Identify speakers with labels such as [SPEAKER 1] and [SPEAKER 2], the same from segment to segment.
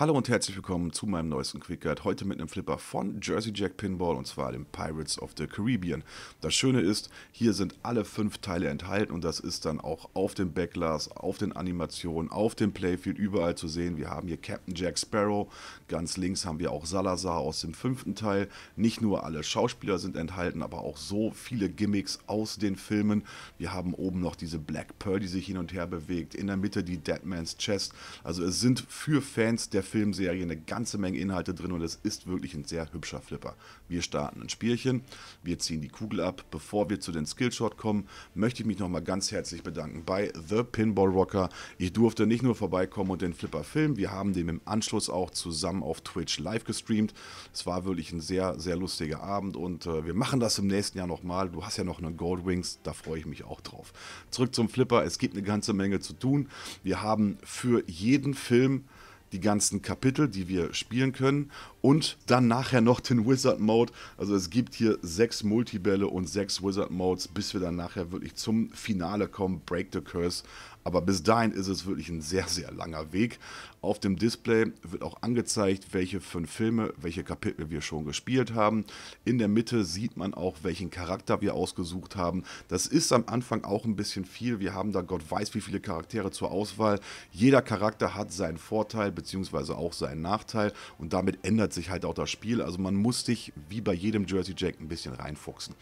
[SPEAKER 1] Hallo und herzlich willkommen zu meinem neuesten Quick Guide. Heute mit einem Flipper von Jersey Jack Pinball und zwar dem Pirates of the Caribbean. Das Schöne ist, hier sind alle fünf Teile enthalten und das ist dann auch auf dem Backglas, auf den Animationen, auf dem Playfield überall zu sehen. Wir haben hier Captain Jack Sparrow, ganz links haben wir auch Salazar aus dem fünften Teil. Nicht nur alle Schauspieler sind enthalten, aber auch so viele Gimmicks aus den Filmen. Wir haben oben noch diese Black Pearl, die sich hin und her bewegt, in der Mitte die Deadman's Chest. Also es sind für Fans der Filmserie eine ganze Menge Inhalte drin und es ist wirklich ein sehr hübscher Flipper. Wir starten ein Spielchen, wir ziehen die Kugel ab. Bevor wir zu den Skillshot kommen, möchte ich mich nochmal ganz herzlich bedanken bei The Pinball Rocker. Ich durfte nicht nur vorbeikommen und den Flipper filmen, wir haben den im Anschluss auch zusammen auf Twitch live gestreamt. Es war wirklich ein sehr, sehr lustiger Abend und äh, wir machen das im nächsten Jahr nochmal. Du hast ja noch einen Goldwings, da freue ich mich auch drauf. Zurück zum Flipper, es gibt eine ganze Menge zu tun. Wir haben für jeden Film die ganzen Kapitel, die wir spielen können und dann nachher noch den Wizard Mode. Also es gibt hier sechs Multibälle und sechs Wizard Modes, bis wir dann nachher wirklich zum Finale kommen, Break the Curse. Aber bis dahin ist es wirklich ein sehr, sehr langer Weg. Auf dem Display wird auch angezeigt, welche fünf Filme, welche Kapitel wir schon gespielt haben. In der Mitte sieht man auch, welchen Charakter wir ausgesucht haben. Das ist am Anfang auch ein bisschen viel. Wir haben da Gott weiß, wie viele Charaktere zur Auswahl. Jeder Charakter hat seinen Vorteil bzw. auch seinen Nachteil und damit ändert verändert sich halt auch das Spiel. Also man muss sich wie bei jedem Jersey Jack ein bisschen reinfuchsen.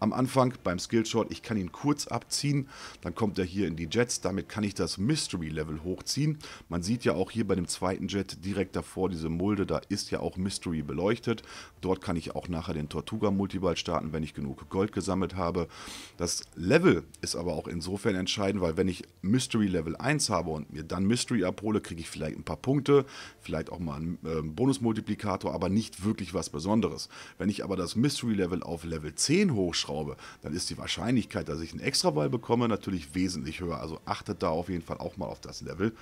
[SPEAKER 1] Am Anfang beim Skillshot, ich kann ihn kurz abziehen, dann kommt er hier in die Jets, damit kann ich das Mystery Level hochziehen. Man sieht ja auch hier bei dem zweiten Jet direkt davor diese Mulde, da ist ja auch Mystery beleuchtet. Dort kann ich auch nachher den Tortuga Multiball starten, wenn ich genug Gold gesammelt habe. Das Level ist aber auch insofern entscheidend, weil wenn ich Mystery Level 1 habe und mir dann Mystery abhole, kriege ich vielleicht ein paar Punkte, vielleicht auch mal einen äh, Bonusmultiplikator Multiplikator aber nicht wirklich was Besonderes. Wenn ich aber das Mystery-Level auf Level 10 hochschraube, dann ist die Wahrscheinlichkeit, dass ich einen Extrawall bekomme, natürlich wesentlich höher. Also achtet da auf jeden Fall auch mal auf das Level.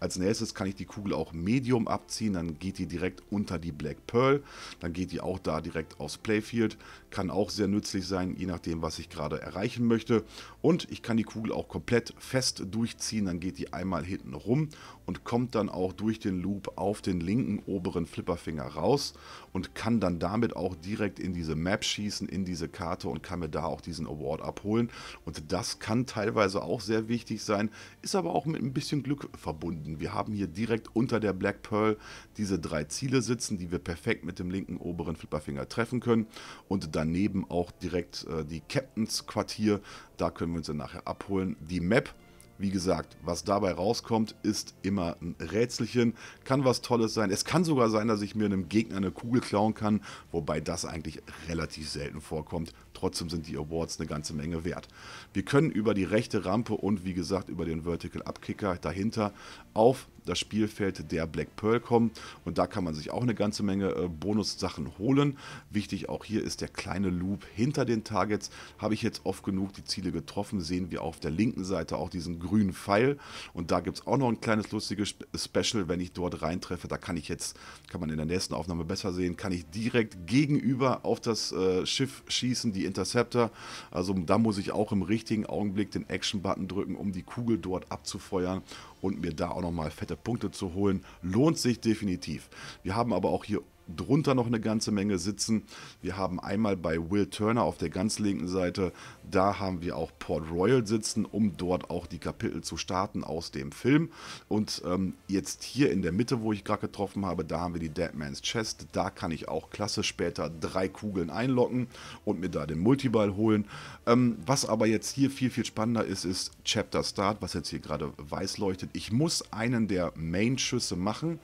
[SPEAKER 1] Als nächstes kann ich die Kugel auch Medium abziehen, dann geht die direkt unter die Black Pearl, dann geht die auch da direkt aufs Playfield. Kann auch sehr nützlich sein, je nachdem, was ich gerade erreichen möchte. Und ich kann die Kugel auch komplett fest durchziehen, dann geht die einmal hinten rum und kommt dann auch durch den Loop auf den linken oberen Flipperfinger raus raus und kann dann damit auch direkt in diese Map schießen, in diese Karte und kann mir da auch diesen Award abholen. Und das kann teilweise auch sehr wichtig sein, ist aber auch mit ein bisschen Glück verbunden. Wir haben hier direkt unter der Black Pearl diese drei Ziele sitzen, die wir perfekt mit dem linken oberen Flipperfinger treffen können. Und daneben auch direkt äh, die Captains Quartier, da können wir uns dann nachher abholen. Die Map wie gesagt, was dabei rauskommt, ist immer ein Rätselchen. Kann was Tolles sein. Es kann sogar sein, dass ich mir einem Gegner eine Kugel klauen kann, wobei das eigentlich relativ selten vorkommt trotzdem sind die Awards eine ganze Menge wert. Wir können über die rechte Rampe und wie gesagt über den Vertical Upkicker dahinter auf das Spielfeld der Black Pearl kommen und da kann man sich auch eine ganze Menge äh, Bonussachen holen. Wichtig auch hier ist der kleine Loop hinter den Targets. Habe ich jetzt oft genug die Ziele getroffen, sehen wir auf der linken Seite auch diesen grünen Pfeil und da gibt es auch noch ein kleines lustiges Special, wenn ich dort reintreffe. Da kann ich jetzt, kann man in der nächsten Aufnahme besser sehen, kann ich direkt gegenüber auf das äh, Schiff schießen, die Interceptor. Also da muss ich auch im richtigen Augenblick den Action-Button drücken, um die Kugel dort abzufeuern und mir da auch nochmal fette Punkte zu holen. Lohnt sich definitiv. Wir haben aber auch hier drunter noch eine ganze Menge sitzen. Wir haben einmal bei Will Turner auf der ganz linken Seite, da haben wir auch Port Royal sitzen, um dort auch die Kapitel zu starten aus dem Film. Und ähm, jetzt hier in der Mitte, wo ich gerade getroffen habe, da haben wir die Dead Man's Chest. Da kann ich auch klasse später drei Kugeln einlocken und mir da den Multiball holen. Ähm, was aber jetzt hier viel, viel spannender ist, ist Chapter Start, was jetzt hier gerade weiß leuchtet. Ich muss einen der Main-Schüsse machen,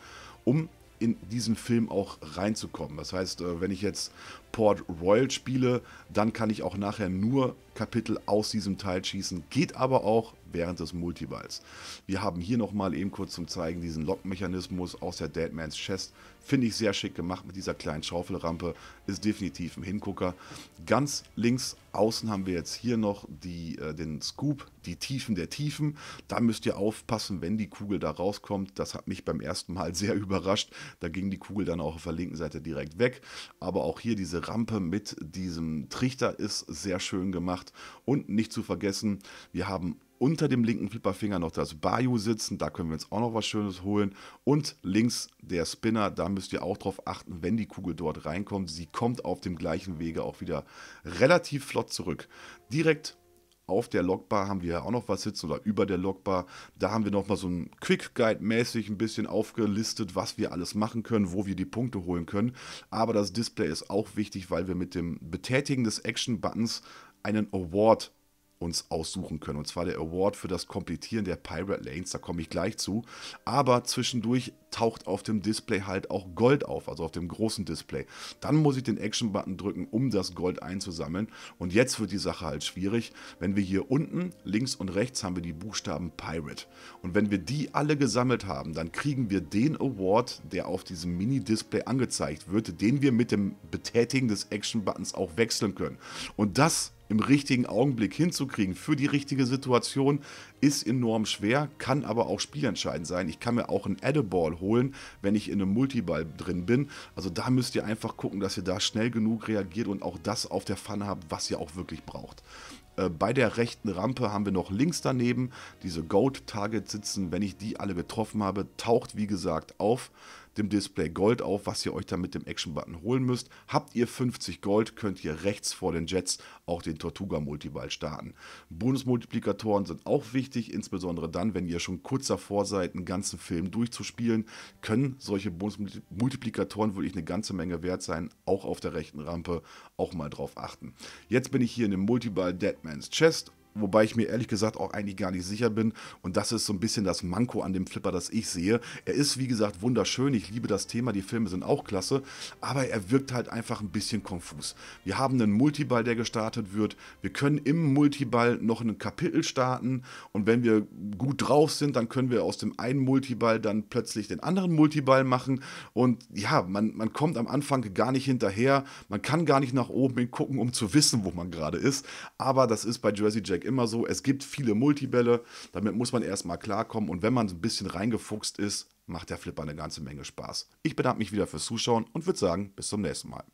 [SPEAKER 1] um in diesen Film auch reinzukommen. Das heißt, äh, wenn ich jetzt Port Royal spiele, dann kann ich auch nachher nur Kapitel aus diesem Teil schießen. Geht aber auch während des Multiballs. Wir haben hier nochmal eben kurz zum Zeigen diesen Lock-Mechanismus aus der Deadman's Chest. Finde ich sehr schick gemacht mit dieser kleinen Schaufelrampe. Ist definitiv ein Hingucker. Ganz links außen haben wir jetzt hier noch die, äh, den Scoop, die Tiefen der Tiefen. Da müsst ihr aufpassen, wenn die Kugel da rauskommt. Das hat mich beim ersten Mal sehr überrascht. Da ging die Kugel dann auch auf der linken Seite direkt weg. Aber auch hier diese Rampe mit diesem Trichter ist sehr schön gemacht. Und nicht zu vergessen, wir haben unter dem linken Flipperfinger noch das Bayou sitzen. Da können wir uns auch noch was Schönes holen. Und links der Spinner, da müsst ihr auch drauf achten, wenn die Kugel dort reinkommt. Sie kommt auf dem gleichen Wege auch wieder relativ flott zurück. Direkt auf der Lockbar haben wir ja auch noch was sitzen oder über der Lockbar. Da haben wir nochmal so ein Quick Guide mäßig ein bisschen aufgelistet, was wir alles machen können, wo wir die Punkte holen können. Aber das Display ist auch wichtig, weil wir mit dem Betätigen des Action Buttons einen Award uns aussuchen können. Und zwar der Award für das Komplettieren der Pirate Lanes, da komme ich gleich zu. Aber zwischendurch taucht auf dem Display halt auch Gold auf, also auf dem großen Display. Dann muss ich den Action-Button drücken, um das Gold einzusammeln. Und jetzt wird die Sache halt schwierig, wenn wir hier unten links und rechts haben wir die Buchstaben Pirate. Und wenn wir die alle gesammelt haben, dann kriegen wir den Award, der auf diesem Mini-Display angezeigt wird, den wir mit dem Betätigen des Action-Buttons auch wechseln können. Und das im richtigen Augenblick hinzukriegen für die richtige Situation ist enorm schwer, kann aber auch spielentscheidend sein. Ich kann mir auch einen Add-a-Ball holen, wenn ich in einem Multiball drin bin. Also da müsst ihr einfach gucken, dass ihr da schnell genug reagiert und auch das auf der Pfanne habt, was ihr auch wirklich braucht. Äh, bei der rechten Rampe haben wir noch links daneben diese Goat-Target sitzen. Wenn ich die alle getroffen habe, taucht wie gesagt auf dem Display Gold auf, was ihr euch dann mit dem Action-Button holen müsst. Habt ihr 50 Gold, könnt ihr rechts vor den Jets auch den Tortuga Multiball starten. Bonusmultiplikatoren sind auch wichtig, insbesondere dann, wenn ihr schon kurz davor seid, einen ganzen Film durchzuspielen, können solche Bonusmultiplikatoren wirklich eine ganze Menge wert sein, auch auf der rechten Rampe, auch mal drauf achten. Jetzt bin ich hier in dem Multiball Deadman's Chest wobei ich mir ehrlich gesagt auch eigentlich gar nicht sicher bin. Und das ist so ein bisschen das Manko an dem Flipper, das ich sehe. Er ist, wie gesagt, wunderschön. Ich liebe das Thema. Die Filme sind auch klasse. Aber er wirkt halt einfach ein bisschen konfus. Wir haben einen Multiball, der gestartet wird. Wir können im Multiball noch ein Kapitel starten. Und wenn wir gut drauf sind, dann können wir aus dem einen Multiball dann plötzlich den anderen Multiball machen. Und ja, man, man kommt am Anfang gar nicht hinterher. Man kann gar nicht nach oben hin gucken, um zu wissen, wo man gerade ist. Aber das ist bei Jersey Jack immer so, es gibt viele Multibälle, damit muss man erstmal klarkommen und wenn man ein bisschen reingefuchst ist, macht der Flipper eine ganze Menge Spaß. Ich bedanke mich wieder fürs Zuschauen und würde sagen, bis zum nächsten Mal.